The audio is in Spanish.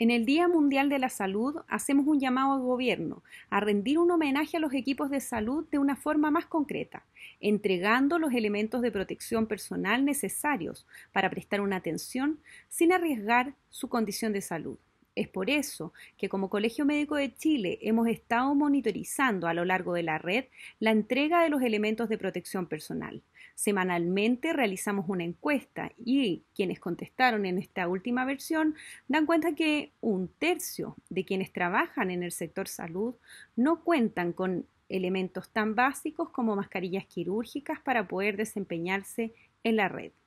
En el Día Mundial de la Salud hacemos un llamado al gobierno a rendir un homenaje a los equipos de salud de una forma más concreta, entregando los elementos de protección personal necesarios para prestar una atención sin arriesgar su condición de salud. Es por eso que como Colegio Médico de Chile hemos estado monitorizando a lo largo de la red la entrega de los elementos de protección personal. Semanalmente realizamos una encuesta y quienes contestaron en esta última versión dan cuenta que un tercio de quienes trabajan en el sector salud no cuentan con elementos tan básicos como mascarillas quirúrgicas para poder desempeñarse en la red.